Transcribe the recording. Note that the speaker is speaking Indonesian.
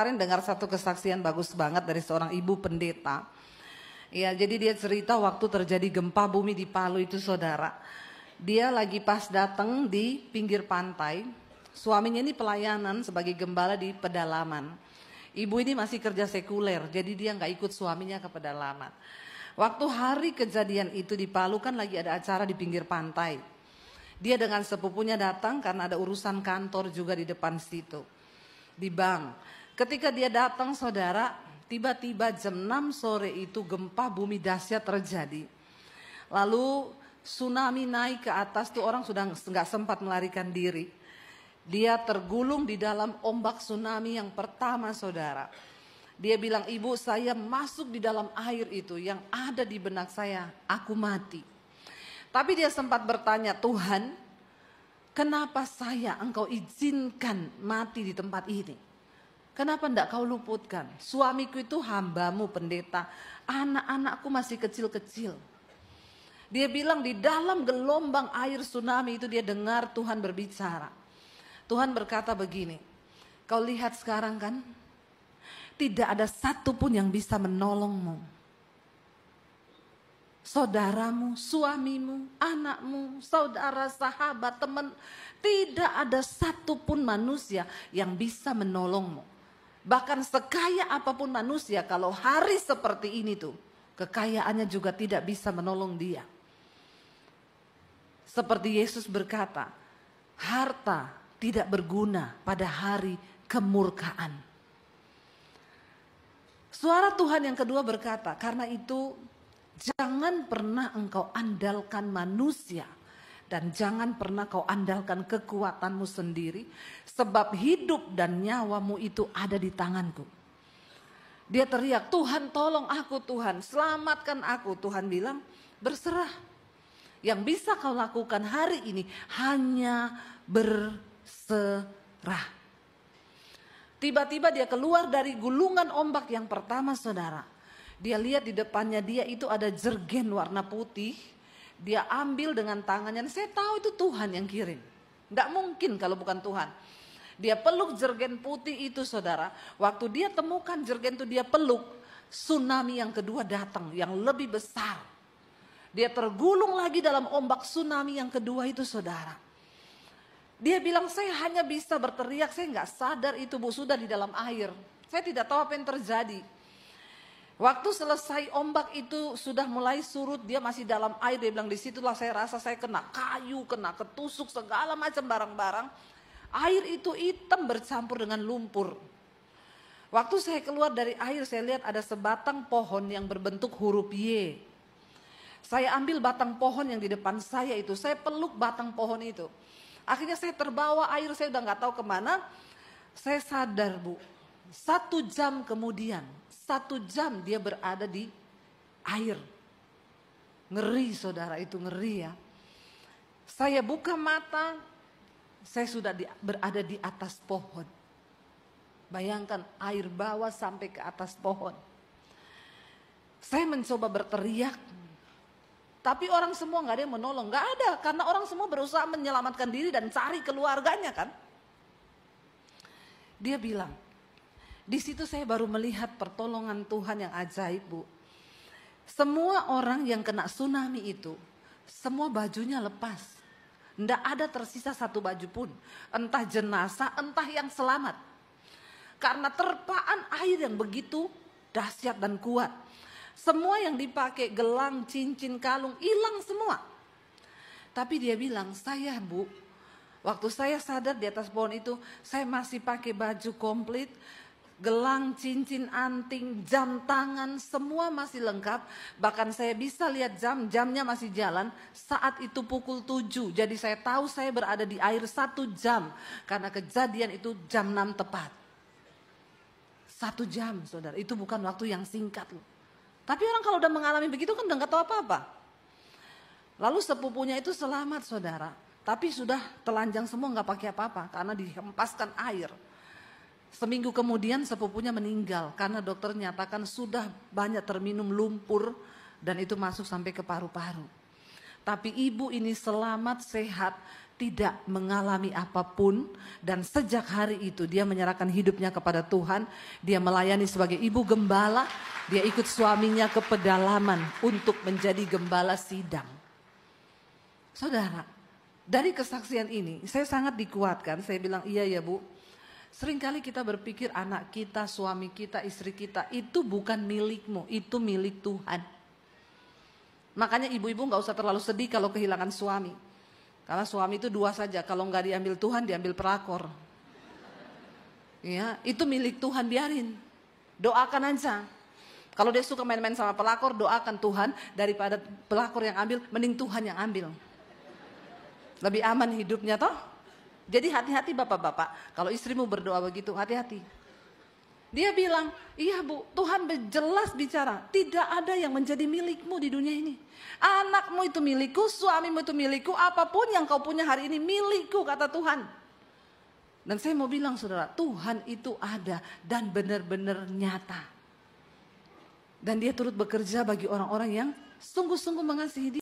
Kemarin dengar satu kesaksian bagus banget dari seorang ibu pendeta. Ya, jadi dia cerita waktu terjadi gempa bumi di Palu itu saudara. Dia lagi pas datang di pinggir pantai. Suaminya ini pelayanan sebagai gembala di pedalaman. Ibu ini masih kerja sekuler, jadi dia nggak ikut suaminya ke pedalaman. Waktu hari kejadian itu di Palu kan lagi ada acara di pinggir pantai. Dia dengan sepupunya datang karena ada urusan kantor juga di depan situ, di bank. Ketika dia datang saudara, tiba-tiba jam 6 sore itu gempa bumi dahsyat terjadi. Lalu tsunami naik ke atas tuh orang sudah nggak sempat melarikan diri. Dia tergulung di dalam ombak tsunami yang pertama saudara. Dia bilang, ibu saya masuk di dalam air itu yang ada di benak saya, aku mati. Tapi dia sempat bertanya, Tuhan kenapa saya engkau izinkan mati di tempat ini? Kenapa enggak kau luputkan? Suamiku itu hambamu pendeta. Anak-anakku masih kecil-kecil. Dia bilang di dalam gelombang air tsunami itu dia dengar Tuhan berbicara. Tuhan berkata begini, kau lihat sekarang kan? Tidak ada satu pun yang bisa menolongmu. Saudaramu, suamimu, anakmu, saudara, sahabat, teman. Tidak ada satu pun manusia yang bisa menolongmu. Bahkan sekaya apapun manusia kalau hari seperti ini tuh kekayaannya juga tidak bisa menolong dia. Seperti Yesus berkata, harta tidak berguna pada hari kemurkaan. Suara Tuhan yang kedua berkata, karena itu jangan pernah engkau andalkan manusia dan jangan pernah kau andalkan kekuatanmu sendiri sebab hidup dan nyawamu itu ada di tanganku. Dia teriak, "Tuhan, tolong aku, Tuhan, selamatkan aku." Tuhan bilang, "Berserah. Yang bisa kau lakukan hari ini hanya berserah." Tiba-tiba dia keluar dari gulungan ombak yang pertama, Saudara. Dia lihat di depannya dia itu ada jergen warna putih dia ambil dengan tangannya. Nah, saya tahu itu Tuhan yang kirim. Tidak mungkin kalau bukan Tuhan. Dia peluk jergen putih itu saudara. Waktu dia temukan jergen itu dia peluk. Tsunami yang kedua datang yang lebih besar. Dia tergulung lagi dalam ombak tsunami yang kedua itu saudara. Dia bilang saya hanya bisa berteriak, saya nggak sadar itu bu sudah di dalam air. Saya tidak tahu apa yang terjadi. Waktu selesai ombak itu sudah mulai surut, dia masih dalam air. Dia bilang, di disitulah saya rasa saya kena kayu, kena ketusuk, segala macam barang-barang. Air itu hitam bercampur dengan lumpur. Waktu saya keluar dari air, saya lihat ada sebatang pohon yang berbentuk huruf Y. Saya ambil batang pohon yang di depan saya itu, saya peluk batang pohon itu. Akhirnya saya terbawa air, saya udah nggak tahu kemana. Saya sadar bu, satu jam kemudian, satu jam dia berada di air. Ngeri saudara itu ngeri ya. Saya buka mata, saya sudah di, berada di atas pohon. Bayangkan air bawah sampai ke atas pohon. Saya mencoba berteriak, tapi orang semua nggak ada yang menolong, nggak ada karena orang semua berusaha menyelamatkan diri dan cari keluarganya kan. Dia bilang, di situ saya baru melihat pertolongan Tuhan yang ajaib, Bu. Semua orang yang kena tsunami itu, semua bajunya lepas. Tidak ada tersisa satu baju pun. Entah jenazah, entah yang selamat. Karena terpaan air yang begitu dahsyat dan kuat. Semua yang dipakai gelang, cincin, kalung hilang semua. Tapi dia bilang, saya bu, waktu saya sadar di atas pohon itu, saya masih pakai baju komplit, gelang, cincin, anting, jam tangan, semua masih lengkap. Bahkan saya bisa lihat jam, jamnya masih jalan. Saat itu pukul 7, jadi saya tahu saya berada di air satu jam. Karena kejadian itu jam 6 tepat. Satu jam, saudara. Itu bukan waktu yang singkat loh. Tapi orang kalau udah mengalami begitu kan gak nggak tahu apa-apa. Lalu sepupunya itu selamat saudara. Tapi sudah telanjang semua nggak pakai apa-apa karena dihempaskan air. Seminggu kemudian sepupunya meninggal karena dokter nyatakan sudah banyak terminum lumpur dan itu masuk sampai ke paru-paru. Tapi ibu ini selamat sehat, tidak mengalami apapun dan sejak hari itu dia menyerahkan hidupnya kepada Tuhan, dia melayani sebagai ibu gembala, dia ikut suaminya ke pedalaman untuk menjadi gembala sidang. Saudara, dari kesaksian ini saya sangat dikuatkan, saya bilang iya ya Bu, Seringkali kita berpikir anak kita, suami kita, istri kita itu bukan milikmu, itu milik Tuhan. Makanya ibu-ibu nggak usah terlalu sedih kalau kehilangan suami. Karena suami itu dua saja, kalau nggak diambil Tuhan diambil perakor. Ya, itu milik Tuhan biarin. Doakan aja. Kalau dia suka main-main sama pelakor, doakan Tuhan daripada pelakor yang ambil, mending Tuhan yang ambil. Lebih aman hidupnya toh? Jadi hati-hati bapak-bapak, kalau istrimu berdoa begitu hati-hati. Dia bilang, iya bu, Tuhan jelas bicara, tidak ada yang menjadi milikmu di dunia ini. Anakmu itu milikku, suamimu itu milikku, apapun yang kau punya hari ini milikku, kata Tuhan. Dan saya mau bilang saudara, Tuhan itu ada dan benar-benar nyata. Dan dia turut bekerja bagi orang-orang yang sungguh-sungguh mengasihi dia.